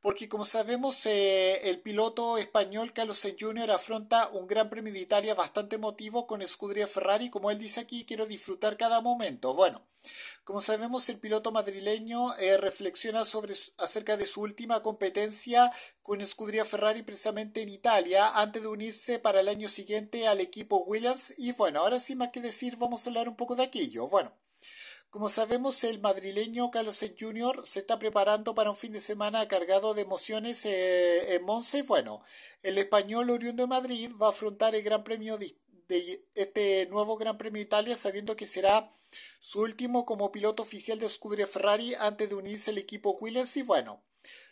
porque como sabemos eh, el piloto español Carlos Sainz Jr. afronta un Gran Premio de Italia bastante emotivo con escudería Ferrari, como él dice aquí, quiero disfrutar cada momento. Bueno, como sabemos el piloto madrileño eh, reflexiona sobre acerca de su última competencia con escudería Ferrari precisamente en Italia antes de unirse para el año siguiente al equipo Williams y bueno, ahora sin más que decir vamos a hablar un poco de aquello. Bueno, como sabemos, el madrileño Carlos Jr. se está preparando para un fin de semana cargado de emociones eh, en y Bueno, el español oriundo de Madrid va a afrontar el Gran Premio de, este nuevo Gran Premio de Italia, sabiendo que será su último como piloto oficial de Scuderia Ferrari antes de unirse al equipo Williams. Y bueno,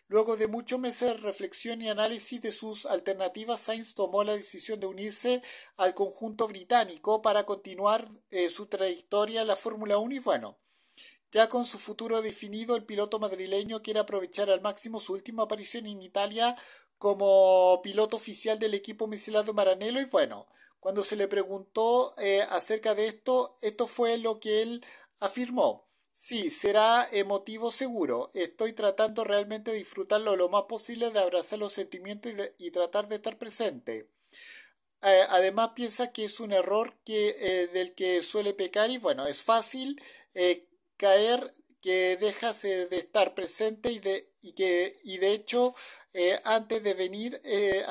Luego de muchos meses de reflexión y análisis de sus alternativas, Sainz tomó la decisión de unirse al conjunto británico para continuar eh, su trayectoria en la Fórmula 1 y bueno, ya con su futuro definido, el piloto madrileño quiere aprovechar al máximo su última aparición en Italia como piloto oficial del equipo misilado Maranello y bueno, cuando se le preguntó eh, acerca de esto, esto fue lo que él afirmó. Sí, será emotivo seguro. Estoy tratando realmente de disfrutarlo lo más posible, de abrazar los sentimientos y, tratar de estar presente. Eh, además piensa que es un error que, eh, del que suele pecar y bueno, es fácil eh, caer que dejas de estar presente y de, y que, y de hecho antes de venir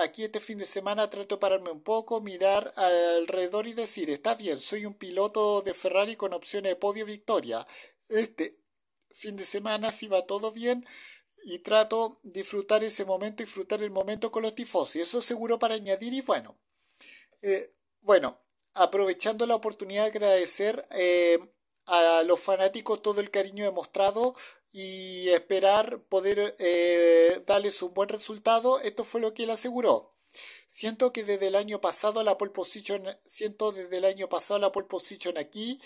aquí este fin de semana trato de pararme un poco, mirar alrededor y decir, está bien, soy un piloto de Ferrari con opciones de podio victoria, este fin de semana si va todo bien y trato disfrutar ese momento, disfrutar el momento con los y Eso seguro para añadir y bueno. Eh, bueno, aprovechando la oportunidad de agradecer eh, a los fanáticos todo el cariño demostrado y esperar poder eh, darles un buen resultado. Esto fue lo que él aseguró. Siento que desde el año pasado la pole position, siento desde el año pasado la pole aquí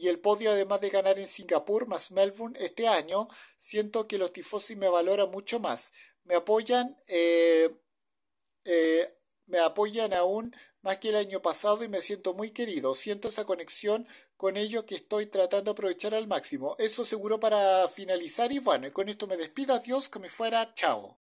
y el podio además de ganar en Singapur más Melbourne este año, siento que los tifosi me valoran mucho más. Me apoyan, eh, eh, me apoyan aún más que el año pasado y me siento muy querido. Siento esa conexión con ello que estoy tratando de aprovechar al máximo. Eso seguro para finalizar y bueno, y con esto me despido. Adiós, que me fuera. Chao.